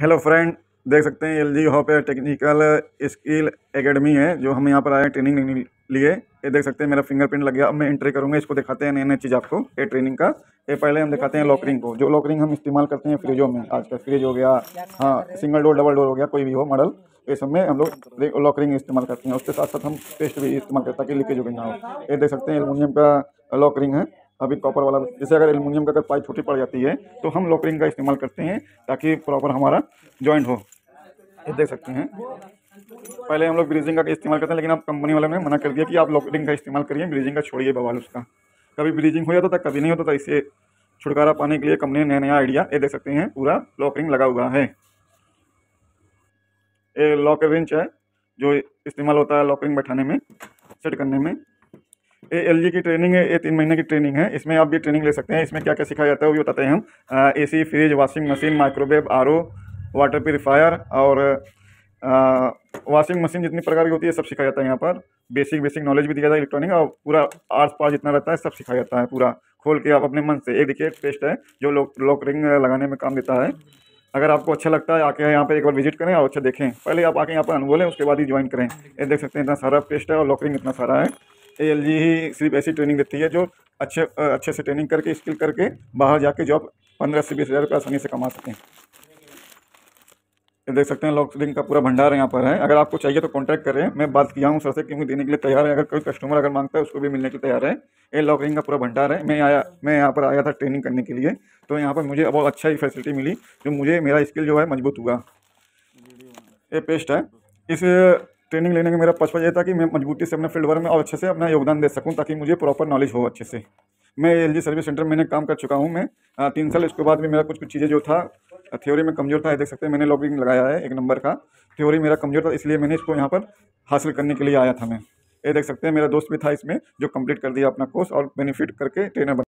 hello friend देख सकते हैं L G hop technical skill academy है जो हम यहाँ पर आए ट्रेनिंग लेने लिए ये देख सकते हैं मेरा फिंगरप्रिंट लग गया अब मैं एंट्री करूँगा इसको दिखाते हैं नई नई चीज़ आपको ये ट्रेनिंग का ये पहले हम दिखाते हैं लॉकरिंग को जो लॉकरिंग हम इस्तेमाल करते हैं फ्रिजों में आजकल फ्रिज हो गया हाँ सिंगल डोर डबल डोर हो गया कोई भी हो मॉडल ये सब में हम लोग लॉकरिंग इस्तेमाल करते हैं उसके साथ साथ हम पेस्ट भी इस्तेमाल करते हैं ताकि लीकेज हो गई ना हो ये देख सकते हैं एलमोनियम का लॉकरिंग है अभी कॉपर वाला जैसे अगर एलुमिनियम का अगर पाइप छोटी पड़ जाती है तो हम लॉकरिंग का इस्तेमाल करते हैं ताकि प्रॉपर हमारा जॉइंट हो ये देख सकते हैं पहले हम लोग ब्रीजिंग का इस्तेमाल करते हैं लेकिन अब कंपनी वालों ने मना कर दिया कि आप लॉकरिंग का इस्तेमाल करिए ब्रीजिंग का छोड़िए बवाल उसका कभी ब्रिजिंग हो जाता था कभी नहीं होता था इसे छुटकारा पाने के लिए कंपनी ने नया नया आइडिया ये देख सकते हैं पूरा लॉकरिंग लगा हुआ है ये लॉकर रिंच है जो इस्तेमाल होता है लॉकरिंग बैठाने में सेट करने में ए एल की ट्रेनिंग है ये तीन महीने की ट्रेनिंग है इसमें आप भी ट्रेनिंग ले सकते हैं इसमें क्या क्या सिखाया जाता है वो बताते हैं हम A C fridge washing machine microwave or water purifier और वॉशिंग मशीन जितनी प्रकार की होती है सब सिखाया जाता है यहाँ पर बेसिक बेसिक नॉलेज भी दिया जाता है इलेक्ट्रॉनिक और पूरा आस पास जितना रहता है सब सिखाया जाता है पूरा खोल के आप अपने मन से एक देखिए पेस्ट है जो लोक लॉक रिंग लगाने में काम देता है अगर आपको अच्छा लगता है आके यहाँ पर एक बार विजिट करें और अच्छा देखें पहले आप आके यहाँ पर अनुभव लें उसके बाद ही ज्वाइन करें ये देख सकते हैं इतना सारा पेस्ट है और लॉक रिंग इतना सारा है एल ही सिर्फ ऐसी ट्रेनिंग देती है जो अच्छे अच्छे से ट्रेनिंग करके स्किल करके बाहर जाके जॉब पंद्रह से बीस हज़ार रुपये आसानी से कमा सकें ये देख सकते हैं लॉक का पूरा भंडार यहाँ पर है अगर आपको चाहिए तो कॉन्टैक्ट करें मैं बात किया हूँ सर से क्योंकि देने के लिए तैयार है अगर कोई कस्टमर अगर मांगता है उसको भी मिलने के लिए तैयार है ये लॉक का पूरा भंडार है मैं आया मैं यहाँ पर आया था ट्रेनिंग करने के लिए तो यहाँ पर मुझे बहुत अच्छा ही फैसिलिटी मिली जो मुझे मेरा स्किल जो है मजबूत हुआ ये पेस्ट है इस ट्रेनिंग लेने का मेरा पचपन ये था कि मैं मजबूती से अपने फील्ड वर्क में और अच्छे से अपना योगदान दे सकूँ ताकि मुझे प्रॉपर नॉलेज हो अच्छे से मैं एल सर्विस सेंटर मैंने काम कर चुका हूँ मैं तीन साल इसके बाद भी मेरा कुछ कुछ चीज़ें जो था थ्योरी में कमज़ोर था देख सकते हैं मैंने लॉगिंग लगाया है एक नंबर का थ्योरी मेरा कमज़ोर था इसलिए मैंने इसको यहाँ पर हासिल करने के लिए आया था मैं ये देख सकते हैं मेरा दोस्त भी था इसमें जो कम्प्लीट कर दिया अपना कोर्स और बेनिफिट करके ट्रेनर